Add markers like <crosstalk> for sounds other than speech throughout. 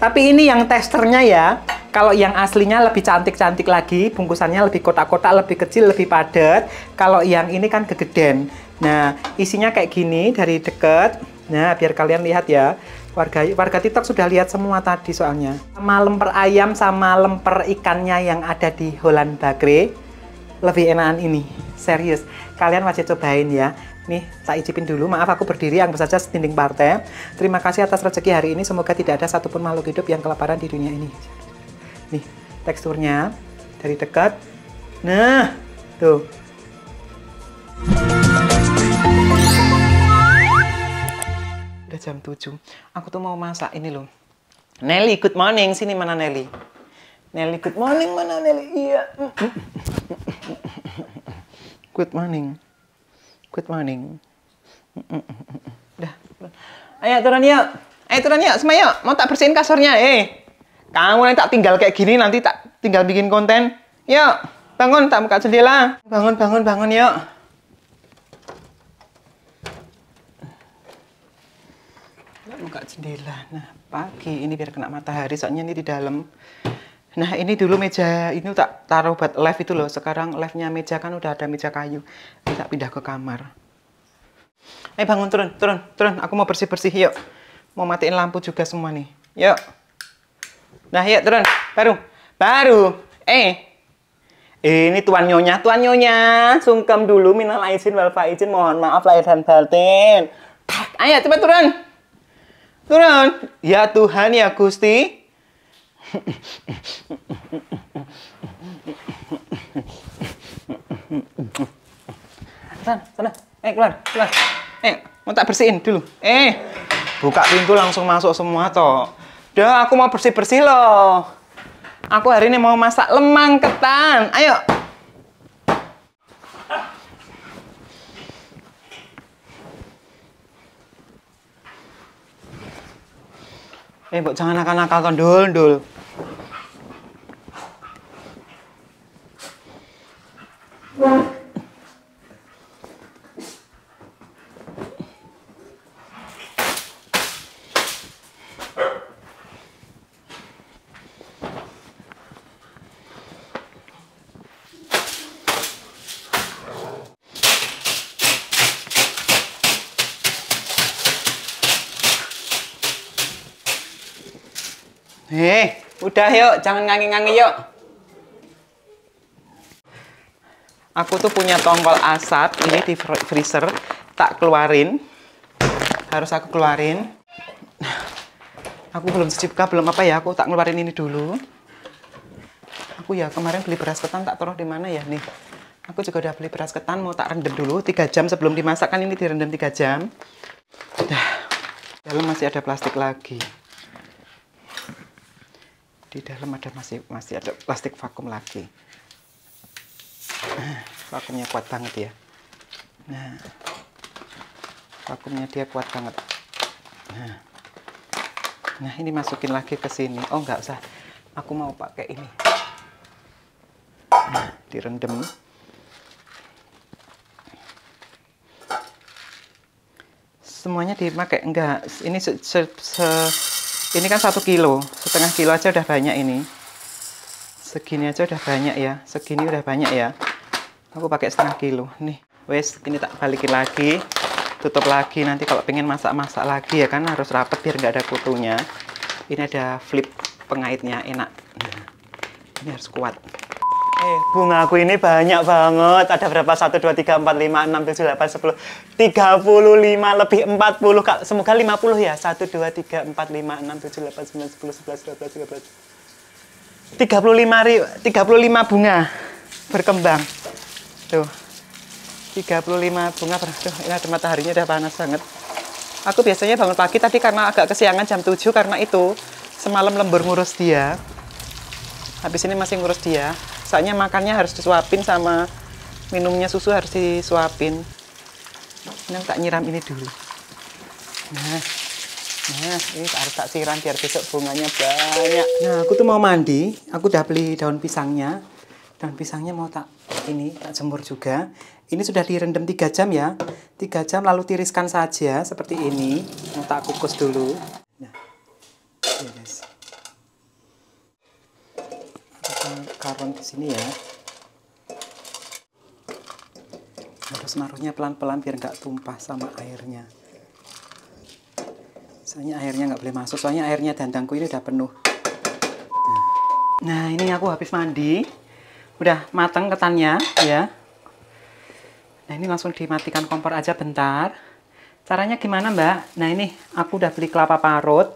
Tapi ini yang testernya ya. Kalau yang aslinya lebih cantik-cantik lagi, bungkusannya lebih kotak-kotak, lebih kecil, lebih padat. Kalau yang ini kan kegeden. Nah, isinya kayak gini dari dekat. Nah, biar kalian lihat ya. Warga warga TikTok sudah lihat semua tadi soalnya. Sama lemper ayam sama lemper ikannya yang ada di Holland Bakery. Lebih enakan ini, serius. Kalian wajib cobain ya. Nih, tak icipin dulu. Maaf, aku berdiri yang saja setinding partai. Terima kasih atas rezeki hari ini. Semoga tidak ada satupun makhluk hidup yang kelaparan di dunia ini. Nih, teksturnya dari dekat. Nah, tuh. Udah jam 7. Aku tuh mau masak ini loh. Nelly, good morning. Sini mana Nelly? Nelly, good morning mana Nelly? Iya. Good morning. Good morning. Udah. Ayo turun yuk. Ayo turun yuk, semua yuk. Mau tak bersihin kasurnya, eh. Kamu nanti tak tinggal kayak gini, nanti tak tinggal bikin konten. Yuk, bangun, tak buka jendela. Bangun, bangun, bangun yuk. Buka jendela. Nah, pagi ini biar kena matahari, soalnya ini di dalam. Nah ini dulu meja ini tak taruh buat live itu loh. Sekarang live-nya meja kan udah ada meja kayu. kita pindah ke kamar. Eh bangun turun, turun, turun. Aku mau bersih-bersih yuk. Mau matiin lampu juga semua nih. Yuk. Nah yuk turun. Baru. Baru. Eh. Ini tuan nyonya, tuan nyonya. Sungkem dulu minal izin wal izin Mohon maaf lahir dan batin. Ayo cepat turun. Turun. Ya Tuhan ya Gusti. Sana, sana. Eh, keluar, keluar. Eh, mau tak bersihin dulu. Eh, buka pintu langsung masuk semua toh. Dah, aku mau bersih-bersih loh. Aku hari ini mau masak lemang ketan. Ayo. Eh, mbok jangan nakal-nakal dul dul. Hei, eh, udah yuk, jangan ngangi-ngangi yuk. aku tuh punya tongkol asap ini di freezer tak keluarin harus aku keluarin aku belum sejuk belum apa ya aku tak ngeluarin ini dulu aku ya kemarin beli beras ketan tak taruh di mana ya nih aku juga udah beli beras ketan mau tak rendam dulu tiga jam sebelum dimasak kan ini direndam tiga jam dah dalam masih ada plastik lagi di dalam ada masih masih ada plastik vakum lagi vakumnya kuat banget ya nah vakumnya dia kuat banget nah nah ini masukin lagi ke sini oh nggak usah aku mau pakai ini nah direndam semuanya dipakai enggak ini se, se, se ini kan satu kilo setengah kilo aja udah banyak ini segini aja udah banyak ya segini udah banyak ya aku pakai setengah kilo nih wes ini tak balikin lagi tutup lagi nanti kalau pengen masak-masak lagi ya kan harus rapet biar nggak ada kutunya ini ada flip pengaitnya enak ini harus kuat eh bunga aku ini banyak banget ada berapa 1, 2, 3, 4, 5, 6, 7, 8, 10 35 lebih 40 Kak. semoga 50 ya 1, 2, 3, 4, 5, 6, 7, 8, 9, 10, 11, 12, 13 35, 35 bunga berkembang Tuh. 35 bunga per... Tuh, ini ada mataharinya udah panas banget. Aku biasanya bangun pagi tadi karena agak kesiangan jam 7 karena itu semalam lembur ngurus dia. Habis ini masih ngurus dia. Soalnya makannya harus disuapin sama minumnya susu harus disuapin. Ini tak nyiram ini dulu. Nah, Nah, ini harus tak siram biar besok bunganya banyak. Nah, aku tuh mau mandi. Aku udah beli daun pisangnya daun pisangnya mau tak ini tak jemur juga ini sudah direndam 3 jam ya 3 jam lalu tiriskan saja seperti ini mau tak kukus dulu nah ya guys karon ke sini ya harus naruhnya pelan-pelan biar nggak tumpah sama airnya soalnya airnya nggak boleh masuk soalnya airnya dandangku ini udah penuh nah, nah ini aku habis mandi udah matang ketannya ya nah ini langsung dimatikan kompor aja bentar caranya gimana mbak nah ini aku udah beli kelapa parut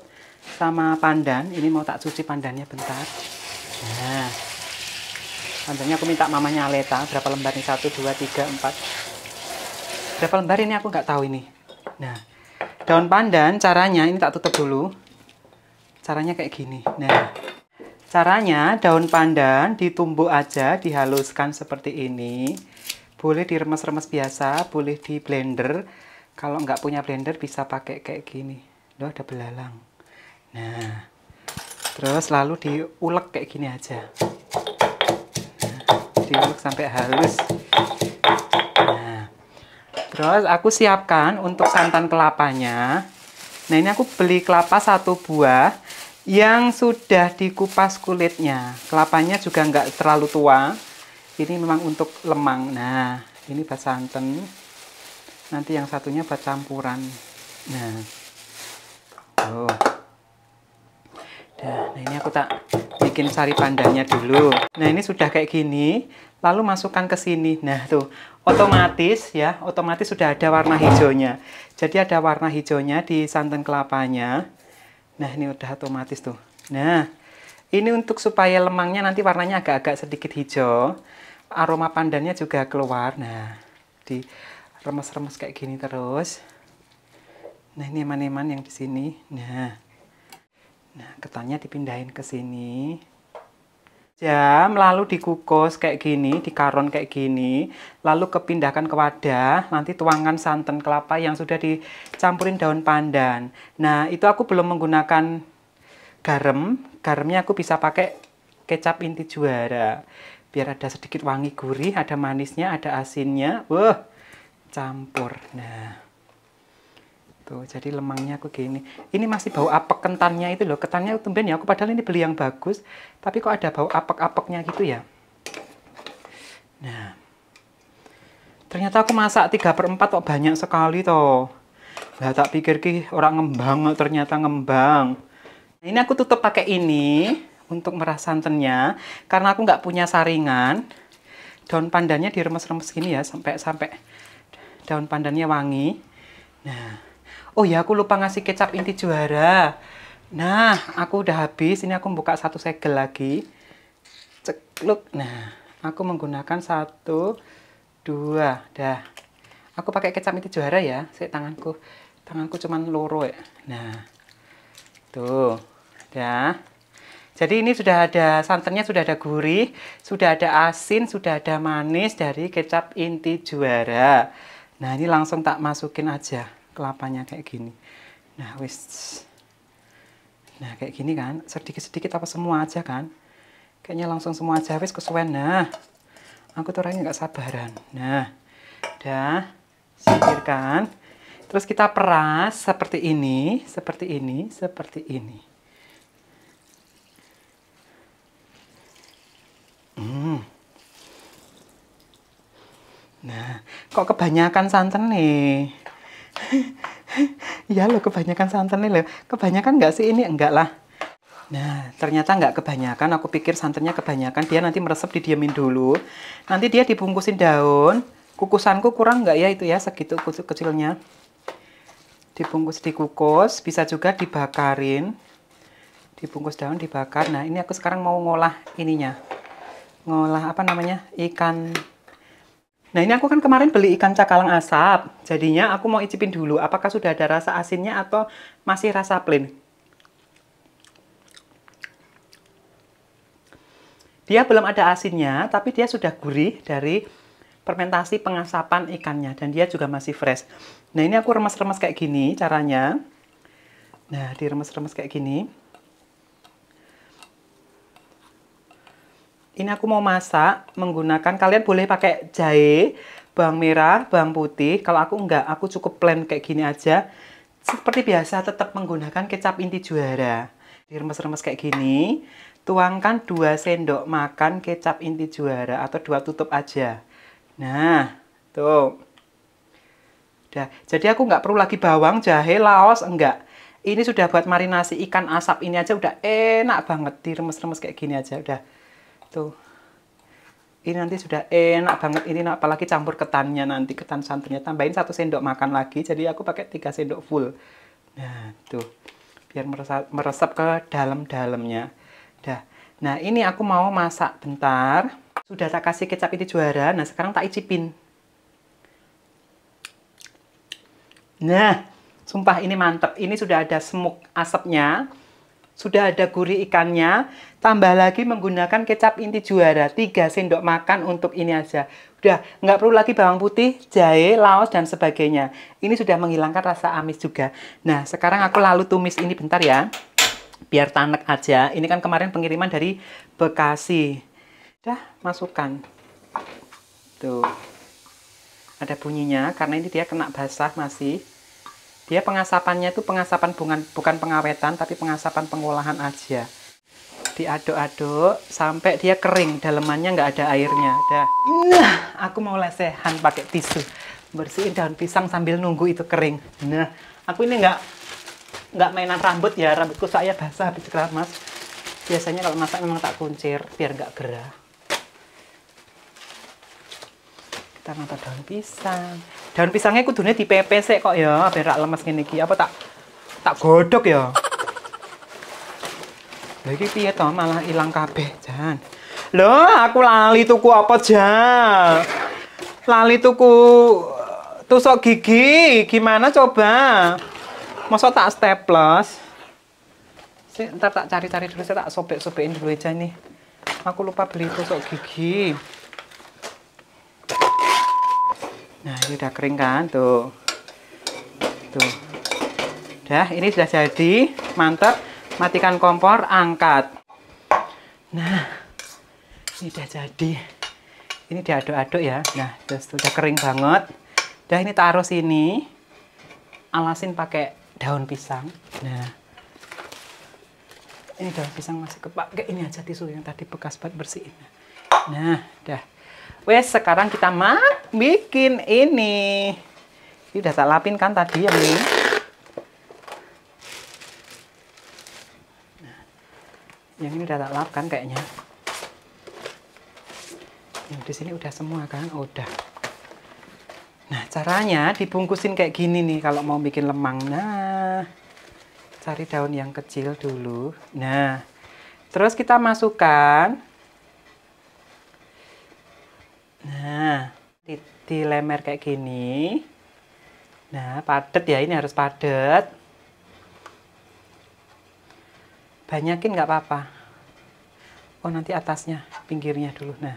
sama pandan ini mau tak cuci pandannya bentar nah pandannya aku minta mamanya Aleta berapa lembar ini satu dua tiga empat berapa lembar ini aku nggak tahu ini nah daun pandan caranya ini tak tutup dulu caranya kayak gini nah Caranya daun pandan ditumbuk aja, dihaluskan seperti ini. Boleh diremes-remes biasa, boleh di blender. Kalau nggak punya blender bisa pakai kayak gini. Loh ada belalang. Nah, terus lalu diulek kayak gini aja. Nah, diulek sampai halus. Nah, terus aku siapkan untuk santan kelapanya. Nah ini aku beli kelapa satu buah yang sudah dikupas kulitnya. Kelapanya juga nggak terlalu tua. Ini memang untuk lemang. Nah, ini buat santan. Nanti yang satunya buat campuran. Nah, tuh. nah ini aku tak bikin sari pandannya dulu. Nah, ini sudah kayak gini. Lalu masukkan ke sini. Nah, tuh. Otomatis ya, otomatis sudah ada warna hijaunya. Jadi ada warna hijaunya di santan kelapanya. Nah, ini udah otomatis tuh. Nah, ini untuk supaya lemangnya nanti warnanya agak-agak sedikit hijau. Aroma pandannya juga keluar. Nah, di remes-remes kayak gini terus. Nah, ini eman-eman yang di sini. Nah. Nah, ketannya dipindahin ke sini jam lalu dikukus kayak gini di karon kayak gini lalu kepindahkan ke wadah nanti tuangkan santan kelapa yang sudah dicampurin daun pandan nah itu aku belum menggunakan garam garamnya aku bisa pakai kecap inti juara biar ada sedikit wangi gurih ada manisnya ada asinnya wah campur nah Tuh, gitu. jadi lemangnya aku gini. Ini masih bau apek kentannya itu loh. Ketannya tumben ya, aku padahal ini beli yang bagus. Tapi kok ada bau apek-apeknya gitu ya. Nah, ternyata aku masak 3 per 4 kok banyak sekali toh. nggak tak pikir ki orang ngembang, ternyata ngembang. Nah, ini aku tutup pakai ini untuk merah santannya. Karena aku nggak punya saringan. Daun pandannya diremes-remes gini ya, sampai-sampai daun pandannya wangi. Nah, oh ya aku lupa ngasih kecap inti juara nah aku udah habis ini aku buka satu segel lagi cekluk nah aku menggunakan satu dua dah aku pakai kecap inti juara ya saya tanganku tanganku cuman loro ya nah tuh dah jadi ini sudah ada santannya sudah ada gurih, sudah ada asin, sudah ada manis dari kecap inti juara. Nah, ini langsung tak masukin aja kelapanya kayak gini nah wis nah kayak gini kan sedikit-sedikit apa semua aja kan kayaknya langsung semua aja wis kesuwen nah aku tuh orangnya nggak sabaran nah dah singkirkan terus kita peras seperti ini seperti ini seperti ini hmm. nah kok kebanyakan santan nih <laughs> ya lo kebanyakan santan nih lo Kebanyakan nggak sih ini? Enggak lah. Nah, ternyata nggak kebanyakan. Aku pikir santannya kebanyakan. Dia nanti meresap didiamin dulu. Nanti dia dibungkusin daun. Kukusanku kurang nggak ya itu ya, segitu kecilnya. Dibungkus dikukus, bisa juga dibakarin. Dibungkus daun, dibakar. Nah, ini aku sekarang mau ngolah ininya. Ngolah apa namanya? Ikan Nah ini aku kan kemarin beli ikan cakalang asap, jadinya aku mau icipin dulu apakah sudah ada rasa asinnya atau masih rasa plain. Dia belum ada asinnya, tapi dia sudah gurih dari fermentasi pengasapan ikannya dan dia juga masih fresh. Nah ini aku remes-remes kayak gini caranya. Nah diremes-remes kayak gini. ini aku mau masak menggunakan kalian boleh pakai jahe bawang merah bawang putih kalau aku enggak aku cukup plain kayak gini aja seperti biasa tetap menggunakan kecap inti juara diremes-remes kayak gini tuangkan 2 sendok makan kecap inti juara atau dua tutup aja nah tuh Udah. jadi aku nggak perlu lagi bawang jahe laos enggak ini sudah buat marinasi ikan asap ini aja udah enak banget diremes-remes kayak gini aja udah Tuh. Gitu. Ini nanti sudah enak banget. Ini apalagi campur ketannya nanti, ketan santannya. Tambahin satu sendok makan lagi. Jadi aku pakai tiga sendok full. Nah, tuh. Biar meresap, meresap ke dalam-dalamnya. Dah. Nah, ini aku mau masak bentar. Sudah tak kasih kecap ini juara. Nah, sekarang tak icipin. Nah, sumpah ini mantep. Ini sudah ada semuk asapnya. Sudah ada gurih ikannya, tambah lagi menggunakan kecap inti juara 3 sendok makan untuk ini aja. Udah, nggak perlu lagi bawang putih, jahe, laos, dan sebagainya. Ini sudah menghilangkan rasa amis juga. Nah, sekarang aku lalu tumis ini bentar ya. Biar tanek aja. Ini kan kemarin pengiriman dari Bekasi. Udah, masukkan. Tuh. Ada bunyinya, karena ini dia kena basah masih. Dia pengasapannya itu pengasapan bukan, bukan pengawetan, tapi pengasapan pengolahan aja. Diaduk-aduk sampai dia kering, dalamannya nggak ada airnya. Dah. Nah, aku mau lesehan pakai tisu. Bersihin daun pisang sambil nunggu itu kering. Nah, aku ini nggak nggak mainan rambut ya, rambutku saya basah habis keramas. Biasanya kalau masak memang tak kuncir biar nggak gerah. Kita nata daun pisang daun pisangnya kudune dipepes kok ya berak lemes ngene iki apa tak tak godok ya Lagi iki piye to malah hilang kabeh jan lho aku lali tuku apa jan lali tuku eh, tusuk gigi gimana coba masa tak staples sih ntar tak cari-cari dulu saya tak sobek-sobekin dulu aja nih aku lupa beli tusuk gigi Nah, ini udah kering kan, tuh. Tuh. Dah, ini sudah jadi. Mantap. Matikan kompor, angkat. Nah, ini sudah jadi. Ini diaduk-aduk ya. Nah, sudah kering banget. Dah, ini taruh sini. Alasin pakai daun pisang. Nah, ini daun pisang masih kepak. ini aja tisu yang tadi bekas buat bersihin. Nah, dah. Wes sekarang kita mak bikin ini. Ini udah tak lapin kan tadi yang ini. yang ini udah tak lap kan kayaknya. Yang di sini udah semua kan? Oh, udah. Nah, caranya dibungkusin kayak gini nih kalau mau bikin lemang. Nah, cari daun yang kecil dulu. Nah, terus kita masukkan di dilemer kayak gini nah padat ya ini harus padat banyakin nggak apa-apa oh nanti atasnya pinggirnya dulu nah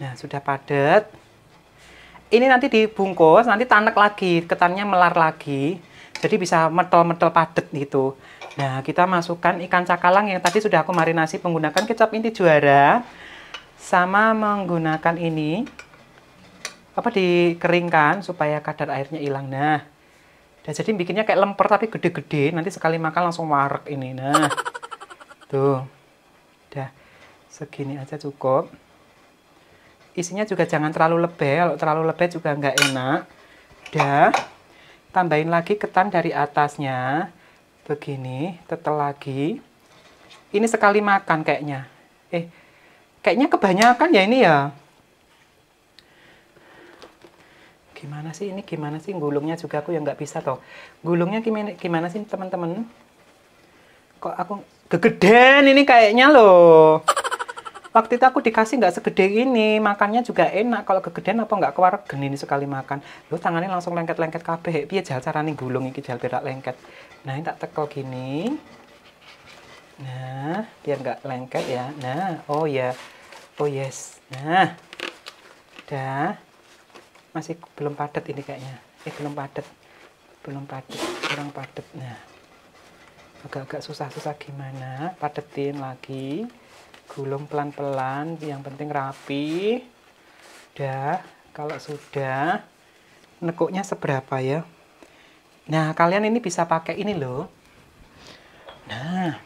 nah sudah padat ini nanti dibungkus nanti tanek lagi ketannya melar lagi jadi bisa metel-metel padat gitu nah kita masukkan ikan cakalang yang tadi sudah aku marinasi menggunakan kecap inti juara sama menggunakan ini apa dikeringkan supaya kadar airnya hilang. Nah, dan jadi bikinnya kayak lemper tapi gede-gede. Nanti sekali makan langsung warak ini. Nah, <laughs> tuh, udah segini aja cukup. Isinya juga jangan terlalu lebih. Kalau terlalu lebih juga nggak enak. Udah, tambahin lagi ketan dari atasnya. Begini, tetel lagi. Ini sekali makan kayaknya. Eh, kayaknya kebanyakan ya ini ya. gimana sih ini gimana sih gulungnya juga aku yang nggak bisa toh gulungnya gimana, gimana sih teman-teman kok aku gegeden ini kayaknya loh waktu itu aku dikasih nggak segede ini makannya juga enak kalau kegedean apa nggak keluar geni sekali makan lo tangannya langsung lengket-lengket kabeh jalan jalan nih gulung ini jalan berak lengket nah ini tak tekel gini nah biar nggak lengket ya nah oh ya oh yes nah udah masih belum padat ini kayaknya eh belum padat belum padat kurang padat nah agak-agak susah-susah gimana padetin lagi gulung pelan-pelan yang penting rapi udah kalau sudah nekuknya seberapa ya nah kalian ini bisa pakai ini loh nah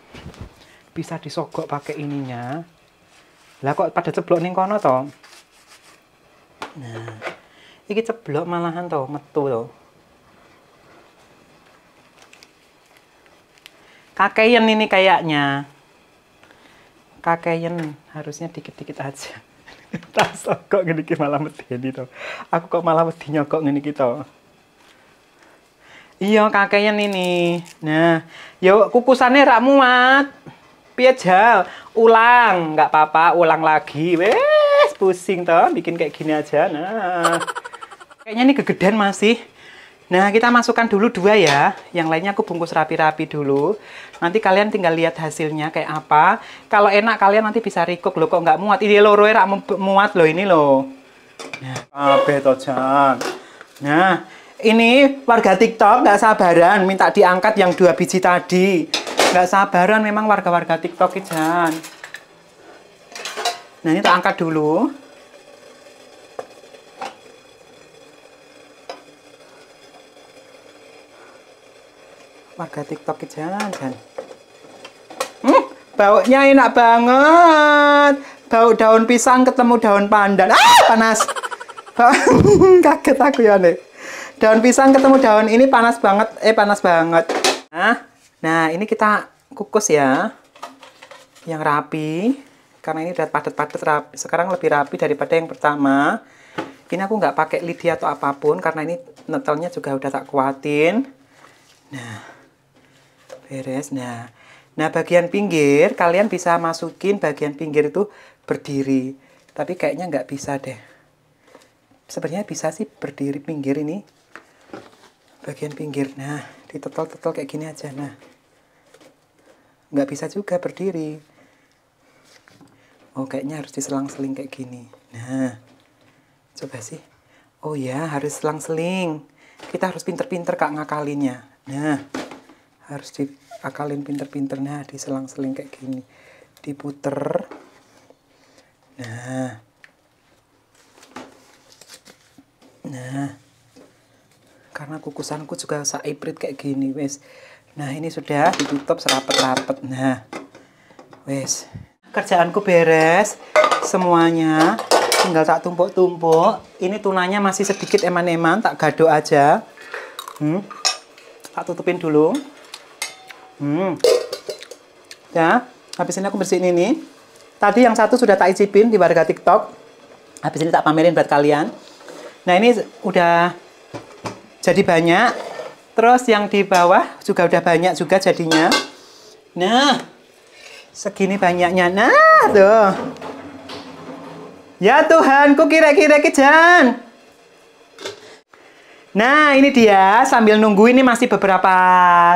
bisa disogok pakai ininya lah kok pada ceblok nih kono toh nah iki ceblok malahan to metu to kakeyen ini kayaknya kakeyen harusnya dikit-dikit aja <laughs> tak kok ngene iki malah medeni to aku kok malah wedi nyokok ngene iki to iya kakeyen ini nah yuk kukusannya rak muat piye ulang nggak apa-apa ulang lagi wes pusing toh bikin kayak gini aja nah Kayaknya ini kegedean masih. Nah, kita masukkan dulu dua ya. Yang lainnya aku bungkus rapi-rapi dulu. Nanti kalian tinggal lihat hasilnya kayak apa. Kalau enak kalian nanti bisa rikuk loh. Kok nggak muat? Ini loro era muat loh ini loh. Nah, abe tojan. Nah, ini warga TikTok nggak sabaran minta diangkat yang dua biji tadi. Nggak sabaran memang warga-warga TikTok ijan. Nah, ini tak angkat dulu. warga tiktok jangan jangan hmm, baunya enak banget bau daun pisang ketemu daun pandan ah panas <laughs> kaget aku ya nih daun pisang ketemu daun ini panas banget eh panas banget nah nah ini kita kukus ya yang rapi karena ini udah padat-padat rapi sekarang lebih rapi daripada yang pertama ini aku nggak pakai lidi atau apapun karena ini netelnya juga udah tak kuatin nah beres nah nah bagian pinggir kalian bisa masukin bagian pinggir itu berdiri tapi kayaknya nggak bisa deh sebenarnya bisa sih berdiri pinggir ini bagian pinggir nah ditetel-tetel kayak gini aja nah nggak bisa juga berdiri oh kayaknya harus diselang-seling kayak gini nah coba sih oh ya harus selang-seling kita harus pinter-pinter kak ngakalinnya nah harus diakalin pinter-pinter nah diselang-seling kayak gini diputer nah nah karena kukusanku juga saiprit kayak gini wes nah ini sudah ditutup serapet-rapet nah wes kerjaanku beres semuanya tinggal tak tumpuk-tumpuk ini tunanya masih sedikit eman-eman tak gado aja hmm. tak tutupin dulu Hmm. Ya, habis ini aku bersihin ini. Tadi yang satu sudah tak icipin di warga TikTok. Habis ini tak pamerin buat kalian. Nah, ini udah jadi banyak. Terus yang di bawah juga udah banyak juga jadinya. Nah, segini banyaknya. Nah, tuh. Ya Tuhan, ku kira-kira kejan. Nah, ini dia sambil nunggu ini masih beberapa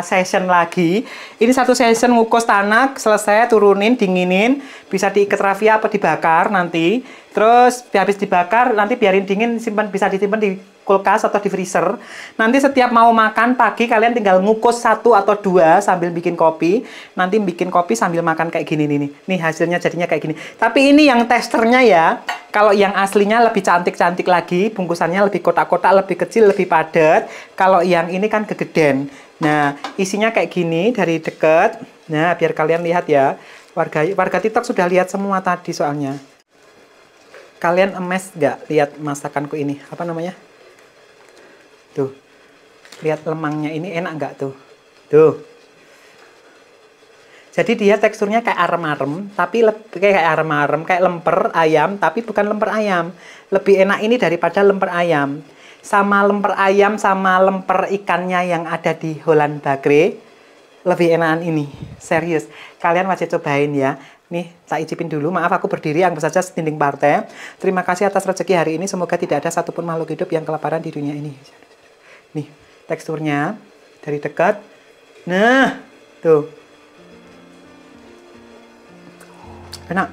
session lagi. Ini satu session ngukus tanah, selesai turunin, dinginin, bisa diikat rafia apa dibakar nanti. Terus habis dibakar nanti biarin dingin simpan bisa disimpan di kulkas atau di freezer. Nanti setiap mau makan pagi kalian tinggal ngukus satu atau dua sambil bikin kopi. Nanti bikin kopi sambil makan kayak gini nih nih. hasilnya jadinya kayak gini. Tapi ini yang testernya ya. Kalau yang aslinya lebih cantik-cantik lagi, bungkusannya lebih kotak-kotak, lebih kecil, lebih padat. Kalau yang ini kan kegeden. Nah, isinya kayak gini dari deket. Nah, biar kalian lihat ya. Warga warga TikTok sudah lihat semua tadi soalnya. Kalian emes nggak lihat masakanku ini? Apa namanya? Tuh. Lihat lemangnya ini enak nggak tuh? Tuh. Jadi dia teksturnya kayak arem-arem, tapi lebih kayak arem-arem, kayak lemper ayam, tapi bukan lemper ayam. Lebih enak ini daripada lemper ayam. Sama lemper ayam, sama lemper ikannya yang ada di Holland Bakery, lebih enakan ini. Serius, kalian wajib cobain ya. Nih, saya icipin dulu. Maaf, aku berdiri, anggap saja setinding partai. Terima kasih atas rezeki hari ini. Semoga tidak ada satupun makhluk hidup yang kelaparan di dunia ini. Nih, teksturnya dari dekat. Nah, tuh. Enak.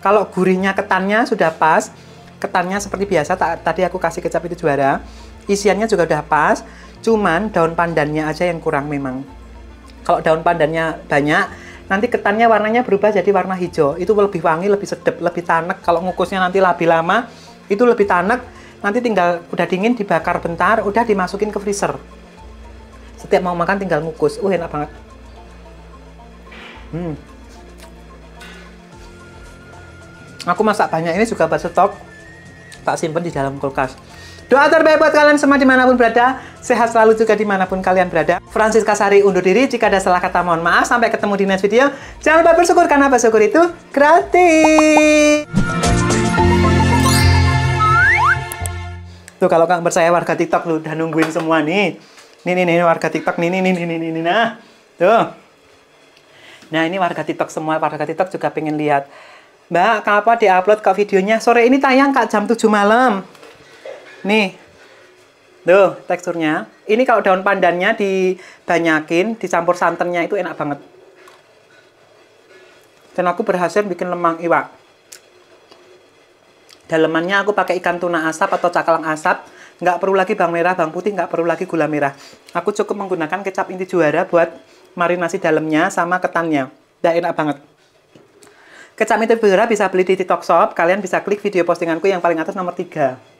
Kalau gurihnya ketannya sudah pas, ketannya seperti biasa, tadi aku kasih kecap itu juara. Isiannya juga udah pas, cuman daun pandannya aja yang kurang memang. Kalau daun pandannya banyak, nanti ketannya warnanya berubah jadi warna hijau. Itu lebih wangi, lebih sedap, lebih tanek. Kalau ngukusnya nanti lebih lama, itu lebih tanek. Nanti tinggal udah dingin dibakar bentar, udah dimasukin ke freezer. Setiap mau makan tinggal ngukus. Uh, enak banget. Hmm. Aku masak banyak ini juga buat stok, tak simpen di dalam kulkas. Doa terbaik buat kalian semua dimanapun berada. Sehat selalu juga dimanapun kalian berada. Francis Kasari undur diri. Jika ada salah kata mohon maaf. Sampai ketemu di next video. Jangan lupa bersyukur karena bersyukur itu gratis. Tuh kalau kalian percaya warga TikTok lu udah nungguin semua nih. Nih nih nih warga TikTok nih nih nih nih nih, nih nah. Tuh. Nah ini warga TikTok semua warga TikTok juga pengen lihat. Mbak, kapan upload ke videonya? Sore ini tayang Kak jam 7 malam. Nih, tuh teksturnya. Ini kalau daun pandannya dibanyakin, dicampur santannya itu enak banget. Dan aku berhasil bikin lemang iwak. Dalemannya aku pakai ikan tuna asap atau cakalang asap. Nggak perlu lagi bawang merah, bawang putih, nggak perlu lagi gula merah. Aku cukup menggunakan kecap inti juara buat marinasi dalamnya sama ketannya. Udah enak banget. Kecap inti juara bisa beli di TikTok Shop. Kalian bisa klik video postinganku yang paling atas nomor 3.